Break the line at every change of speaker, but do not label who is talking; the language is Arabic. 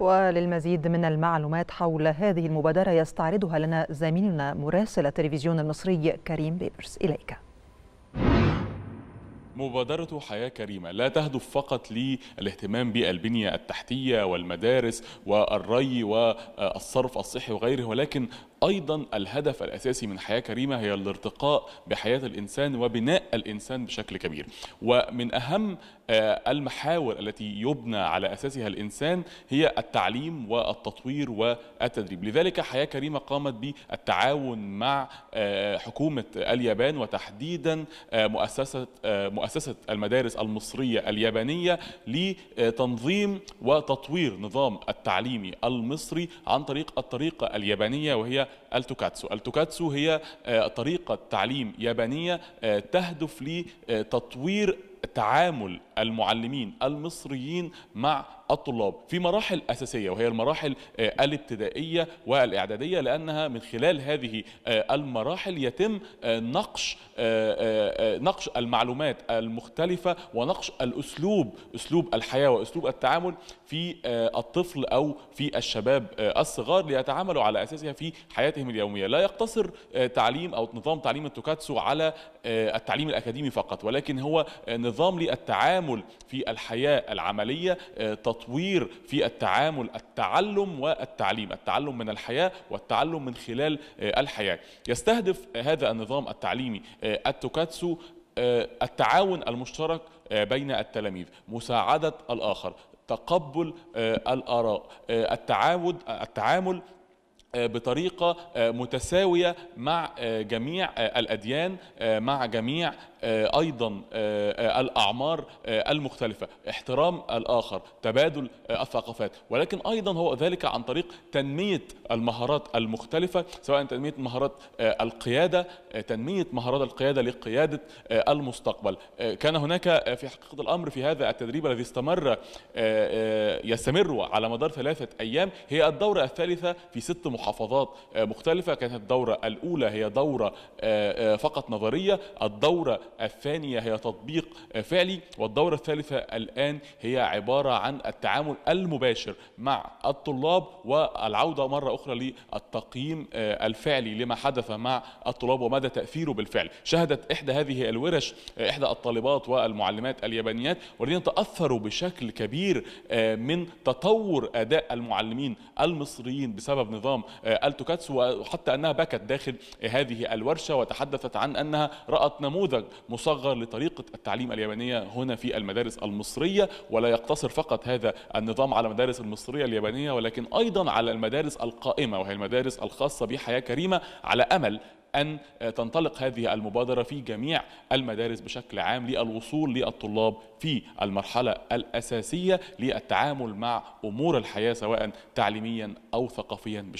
وللمزيد من المعلومات حول هذه المبادرة يستعرضها لنا زميلنا مراسل التلفزيون المصري كريم بيبرس إليك مبادرة حياة كريمة لا تهدف فقط للاهتمام بالبنية التحتية والمدارس والري والصرف الصحي وغيره ولكن أيضا الهدف الأساسي من حياة كريمة هي الارتقاء بحياة الإنسان وبناء الإنسان بشكل كبير ومن أهم آه، المحاور التي يبنى على أساسها الإنسان هي التعليم والتطوير والتدريب لذلك حياة كريمة قامت بالتعاون مع آه، حكومة اليابان وتحديدا آه، مؤسسة, مؤسسة مؤسسة المدارس المصرية اليابانية لتنظيم وتطوير نظام التعليمي المصري عن طريق الطريقة اليابانية وهي التوكاتسو التوكاتسو هي آه، طريقة تعليم يابانية آه، تهدف لتطوير تعامل المعلمين المصريين مع الطلاب في مراحل أساسية وهي المراحل آه، الابتدائية والإعدادية لأنها من خلال هذه آه، المراحل يتم آه، نقش نقش المعلومات المختلفة ونقش الأسلوب أسلوب الحياة وأسلوب التعامل في الطفل أو في الشباب الصغار ليتعاملوا على أساسها في حياتهم اليومية لا يقتصر تعليم أو نظام تعليم التوكاتسو على التعليم الأكاديمي فقط ولكن هو نظام للتعامل في الحياة العملية تطوير في التعامل التعلم والتعليم التعلم من الحياة والتعلم من خلال آه، الحياة يستهدف آه، هذا النظام التعليمي آه، التوكاتسو التعاون المشترك بين التلاميذ مساعدة الآخر تقبل الآراء التعاود التعامل آه، بطريقه آه، متساويه مع آه، جميع الاديان مع جميع ايضا الاعمار المختلفه احترام الاخر تبادل الثقافات ولكن ايضا هو ذلك عن طريق تنميه المهارات المختلفه سواء تنميه مهارات القياده تنميه مهارات القياده لقياده المستقبل كان هناك في حقيقه الامر في هذا التدريب الذي استمر يستمر على مدار ثلاثه ايام هي الدوره الثالثه في ست محافظات آه، مختلفة كانت الدورة الأولى هي دورة آه، آه، فقط نظرية الدورة الثانية هي تطبيق فعلي والدورة الثالثة الآن هي عبارة عن التعامل المباشر مع الطلاب والعودة مرة أخرى للتقييم الفعلي لما حدث مع الطلاب ومدى تأثيره بالفعل شهدت إحدى هذه الورش إحدى الطالبات والمعلمات اليابانيات والذين تأثروا بشكل كبير من تطور أداء المعلمين المصريين بسبب نظام آه، التوكاتس وحتى انها بكت داخل هذه الورشه وتحدثت عن انها رات نموذج مصغر لطريقه التعليم اليابانيه هنا في المدارس المصريه ولا يقتصر فقط هذا النظام على المدارس المصريه اليابانيه ولكن ايضا على المدارس القائمه وهي المدارس الخاصه بحياه كريمه على امل أن تنطلق هذه المبادرة في جميع المدارس بشكل عام للوصول للطلاب في المرحلة الأساسية للتعامل مع أمور الحياة سواء تعليميا أو ثقافيا بشكل